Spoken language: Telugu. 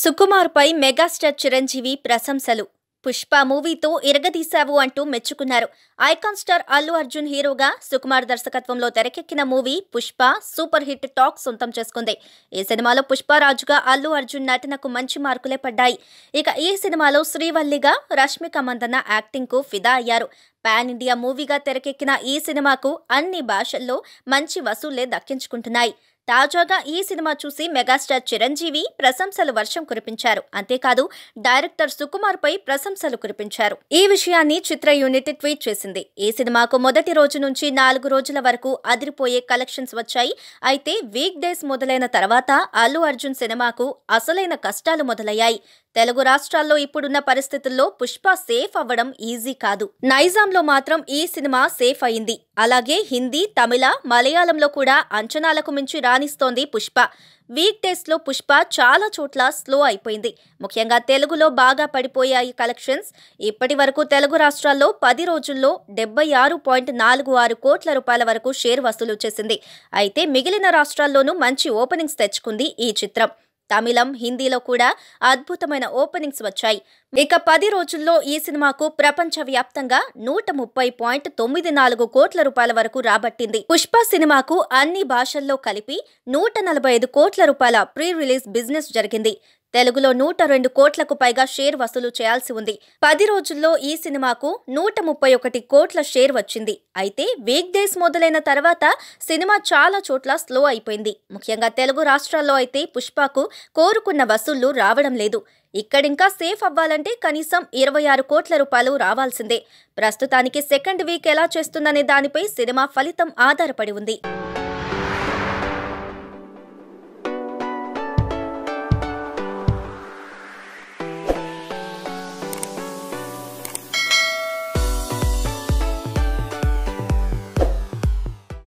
సుకుమార్పై మెగాస్టార్ చిరంజీవి ప్రశంసలు పుష్ప మూవీతో ఇరగదీశావు అంటూ మెచ్చుకున్నారు ఐకాన్ స్టార్ అల్లు అర్జున్ హీరోగా సుకుమార్ దర్శకత్వంలో తెరకెక్కిన movie Pushpa super hit talk సొంతం చేసుకుంది ఈ సినిమాలో పుష్పరాజుగా అల్లు అర్జున్ నటనకు మంచి మార్కులే పడ్డాయి ఇక ఈ సినిమాలో శ్రీవల్లిగా రష్మిక మందన్న యాక్టింగ్కు ఫిదా అయ్యారు పాన్ ఇండియా మూవీగా తెరకెక్కిన ఈ సినిమాకు అన్ని భాషల్లో మంచి వసూళ్లే దక్కించుకుంటున్నాయి తాజాగా ఈ సినిమా చూసి మెగాస్టార్ చిరంజీవి ప్రశంసలు వర్షం కురిపించారు అంతేకాదు డైరెక్టర్ సుకుమార్ పై ప్రశంసలు కురిపించారు ఈ విషయాన్ని చిత్ర యూనిట్ ట్వీట్ చేసింది ఈ సినిమాకు మొదటి రోజు నుంచి నాలుగు రోజుల వరకు అదిరిపోయే కలెక్షన్స్ వచ్చాయి అయితే వీక్ డేస్ మొదలైన తర్వాత అల్లు అర్జున్ సినిమాకు అసలైన కష్టాలు మొదలయ్యాయి తెలుగు రాష్ట్రాల్లో ఇప్పుడున్న పరిస్థితుల్లో పుష్ప సేఫ్ అవ్వడం ఈజీ కాదు నైజాంలో మాత్రం ఈ సినిమా సేఫ్ అయింది అలాగే హిందీ తమిళ మలయాళంలో కూడా అంచనాలకు మించి రాణిస్తోంది పుష్ప వీక్ లో పుష్ప చాలా చోట్ల స్లో అయిపోయింది ముఖ్యంగా తెలుగులో బాగా పడిపోయాయి కలెక్షన్స్ ఇప్పటి వరకు తెలుగు రాష్ట్రాల్లో పది రోజుల్లో డెబ్బై ఆరు పాయింట్ నాలుగు ఆరు కోట్ల రూపాయల వరకు షేర్ వసూలు చేసింది అయితే మిగిలిన రాష్ట్రాల్లోనూ మంచి ఓపెనింగ్స్ తెచ్చుకుంది ఈ చిత్రం తమిళం హిందీలో కూడా అద్భుతమైన ఓపెనింగ్స్ వచ్చాయి ఇక పది రోజుల్లో ఈ సినిమాకు ప్రపంచవ్యాప్తంగా నూట ముప్పై పాయింట్ తొమ్మిది నాలుగు కోట్ల రూపాయల వరకు రాబట్టింది పుష్ప సినిమాకు అన్ని భాషల్లో కలిపి నూట నలభై ఐదు కోట్ల రూపాయల ప్రీ రిలీజ్ బిజినెస్ జరిగింది తెలుగులో నూట రెండు కోట్లకు పైగా షేర్ వసూలు చేయాల్సి ఉంది పది రోజుల్లో ఈ సినిమాకు నూట ముప్పై ఒకటి కోట్ల షేర్ వచ్చింది అయితే వీక్ డేస్ మొదలైన తర్వాత సినిమా చాలా చోట్ల స్లో అయిపోయింది ముఖ్యంగా తెలుగు రాష్ట్రాల్లో అయితే పుష్పకు కోరుకున్న వసూళ్లు రావడం లేదు ఇక్కడింకా సేఫ్ అవ్వాలంటే కనీసం ఇరవై ఆరు కోట్ల రూపాయలు రావాల్సిందే ప్రస్తుతానికి సెకండ్ వీక్ ఎలా చేస్తుందనే దానిపై సినిమా ఫలితం ఆధారపడి ఉంది